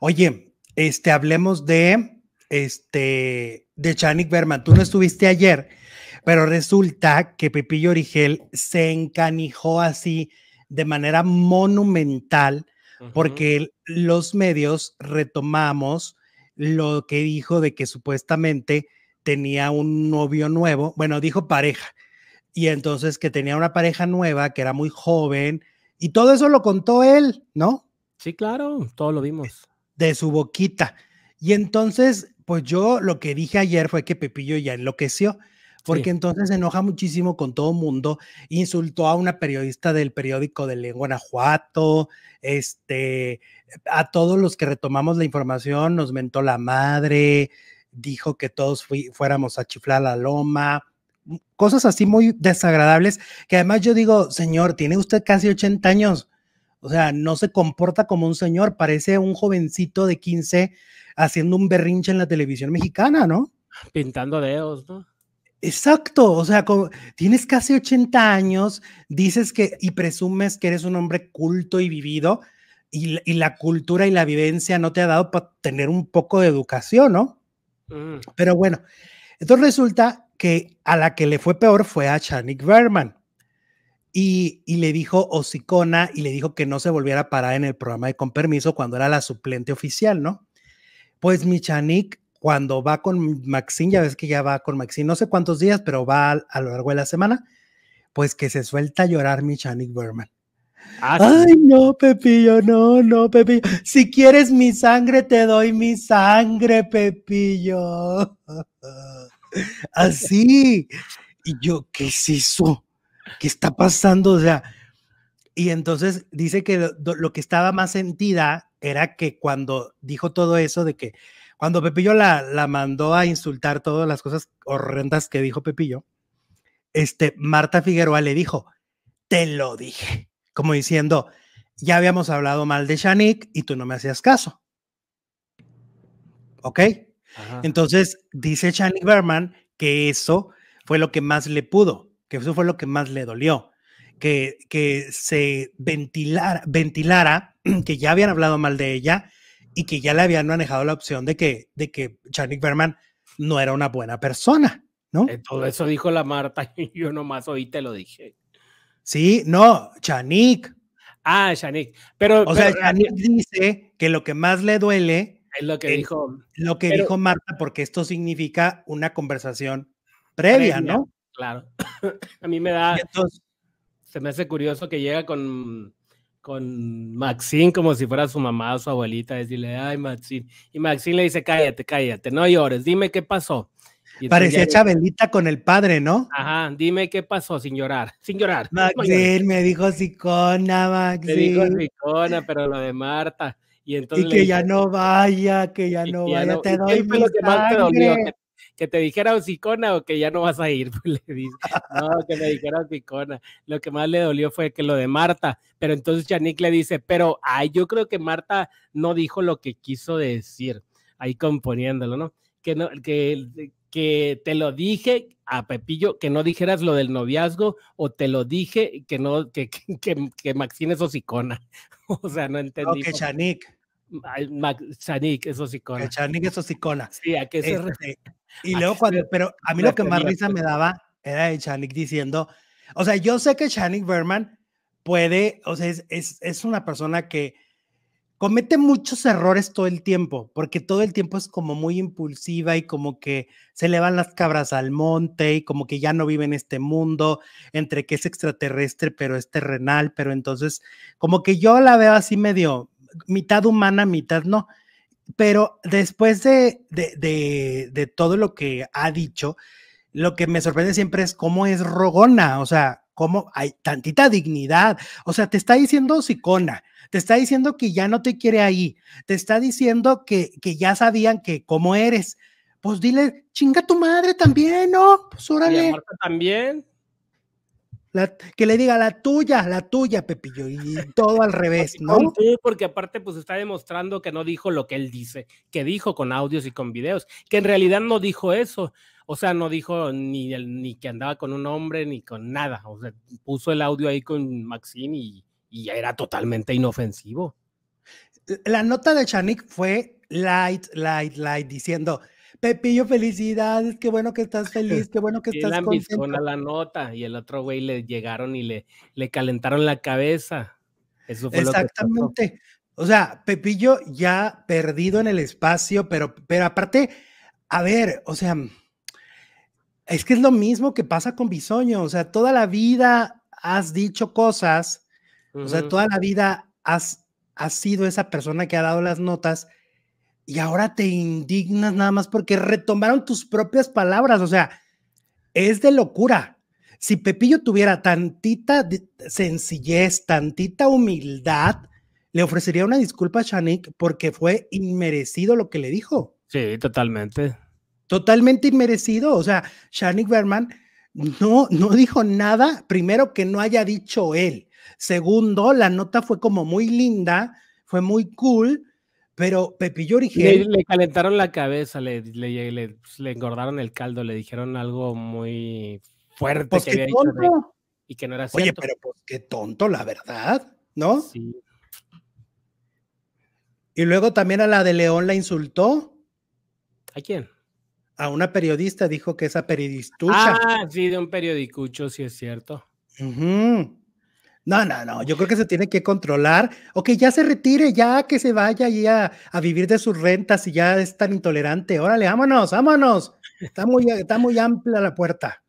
Oye, este, hablemos de, este, de Chanik Berman. Tú no estuviste ayer, pero resulta que Pepillo Origel se encanijó así de manera monumental porque los medios retomamos lo que dijo de que supuestamente tenía un novio nuevo, bueno, dijo pareja, y entonces que tenía una pareja nueva, que era muy joven, y todo eso lo contó él, ¿no? Sí, claro, todo lo vimos de su boquita. Y entonces, pues yo lo que dije ayer fue que Pepillo ya enloqueció, porque entonces se enoja muchísimo con todo mundo, insultó a una periodista del periódico de Lengua Guanajuato, este, a todos los que retomamos la información, nos mentó la madre, dijo que todos fuéramos a chiflar la loma, cosas así muy desagradables, que además yo digo, señor, tiene usted casi 80 años, o sea, no se comporta como un señor, parece un jovencito de 15 haciendo un berrinche en la televisión mexicana, ¿no? Pintando dedos, ¿no? Exacto, o sea, tienes casi 80 años, dices que y presumes que eres un hombre culto y vivido, y, la cultura y la vivencia no te ha dado para tener un poco de educación, ¿no? Mm. Pero bueno, entonces resulta que a la que le fue peor fue a Chanik Berman y, le dijo hocicona y le dijo que no se volviera a parar en el programa de Con Permiso cuando era la suplente oficial, ¿no? Pues Michanik, cuando va con Maxine, ya ves que ya va con Maxine, no sé cuántos días, pero va a, lo largo de la semana, pues que se suelta a llorar Michanik Berman. Ah, Ay, no, Pepillo, no, no, Pepillo. Si quieres mi sangre, te doy mi sangre, Pepillo. Así. Y yo, ¿qué es eso? ¿qué está pasando? O sea, y entonces dice que lo, que estaba más sentida era que cuando dijo todo eso de que cuando Pepillo la, la mandó a insultar todas las cosas horrendas que dijo Pepillo, este, Marta Figueroa le dijo, te lo dije, como diciendo, ya habíamos hablado mal de Shanik y tú no me hacías caso. ¿Ok? Entonces dice Shanik Berman que eso fue lo que más le pudo, que eso fue lo que más le dolió, que, que se ventilara, ventilara, que ya habían hablado mal de ella y que ya le habían manejado la opción de que, de que Berman no era una buena persona, ¿no? Eh, todo eso dijo la Marta, y yo nomás hoy te lo dije. Sí, no, Chanik. Ah, Chanik. Pero, o sea, Chanik dice que lo que más le duele es lo que dijo. Lo que dijo Marta, porque esto significa una conversación previa, ¿no? Claro. a mí me da. se me hace curioso que llega con, con Maxine como si fuera su mamá o su abuelita, decirle, ay, Maxine. Y Maxine le dice, cállate, cállate, no llores, dime qué pasó. Parecía ya... Chabelita con el padre, ¿no? Ajá, dime qué pasó sin llorar, sin llorar. Maxine me dijo sicona, Maxine. Me dijo sicona, pero lo de Marta. Y, entonces y que ya no vaya, que ya no vaya, te doy mi sangre que te dijera osicona o que ya no vas a ir, pues, le dice, no, que me dijera osicona Lo que más le dolió fue que lo de Marta, pero entonces Yannick le dice, pero ay, yo creo que Marta no dijo lo que quiso decir, ahí componiéndolo, ¿no? Que, no, que, que te lo dije a Pepillo que no dijeras lo del noviazgo o te lo dije que no, que, que, Maxine es hocicona. o sea, no entendí. No, que Chanik. Chanik es hocicona. Que Chanik es hocicona. Sí, ¿a qué se este, y luego cuando, pero a mí lo que más risa me daba era de Chanik diciendo, o sea, yo sé que Chanik Berman puede, o sea, es, es, es, una persona que comete muchos errores todo el tiempo, porque todo el tiempo es como muy impulsiva y como que se le van las cabras al monte y como que ya no vive en este mundo, entre que es extraterrestre, pero es terrenal, pero entonces como que yo la veo así medio mitad humana, mitad no. Pero después de, de, de, todo lo que ha dicho, lo que me sorprende siempre es cómo es rogona, o sea, cómo hay tantita dignidad. O sea, te está diciendo sicona, te está diciendo que ya no te quiere ahí, te está diciendo que, que ya sabían que cómo eres. Pues dile, chinga tu madre también, ¿no? Pues órale. también que le diga la tuya, la tuya, Pepillo, y todo al revés, ¿no? porque aparte, pues está demostrando que no dijo lo que él dice, que dijo con audios y con videos, que en realidad no dijo eso. O sea, no dijo ni, ni que andaba con un hombre ni con nada. O sea, puso el audio ahí con Maxine y, y era totalmente inofensivo. La nota de Chanik fue light, light, light, diciendo, Pepillo, felicidades, qué bueno que estás feliz, qué bueno que estás contento. la nota y el otro güey le llegaron y le, le calentaron la cabeza. Eso fue Exactamente. o sea, Pepillo ya perdido en el espacio, pero, pero aparte, a ver, o sea, es que es lo mismo que pasa con Bisoño, o sea, toda la vida has dicho cosas, o sea, toda la vida has, has sido esa persona que ha dado las notas, y ahora te indignas nada más porque retomaron tus propias palabras. O sea, es de locura. Si Pepillo tuviera tantita sencillez, tantita humildad, le ofrecería una disculpa a Shanik porque fue inmerecido lo que le dijo. Sí, totalmente. Totalmente inmerecido. O sea, Shanik Berman no, no dijo nada, primero que no haya dicho él. Segundo, la nota fue como muy linda, fue muy cool, pero Pepillo Origel. Le, calentaron la cabeza, pues, le, engordaron el caldo, le dijeron algo muy fuerte pues que había tonto. y que no era cierto. Oye, pero pues qué tonto, la verdad, ¿no? Sí. Y luego también a la de León la insultó. ¿A quién? A una periodista, dijo que esa periodistucha. Ah, sí, de un periodicucho, sí es cierto. Ajá. No, no, no, yo creo que se tiene que controlar o que ya se retire, ya que se vaya ahí a, vivir de sus rentas y ya es tan intolerante. Órale, vámonos, vámonos. Está muy, está muy amplia la puerta.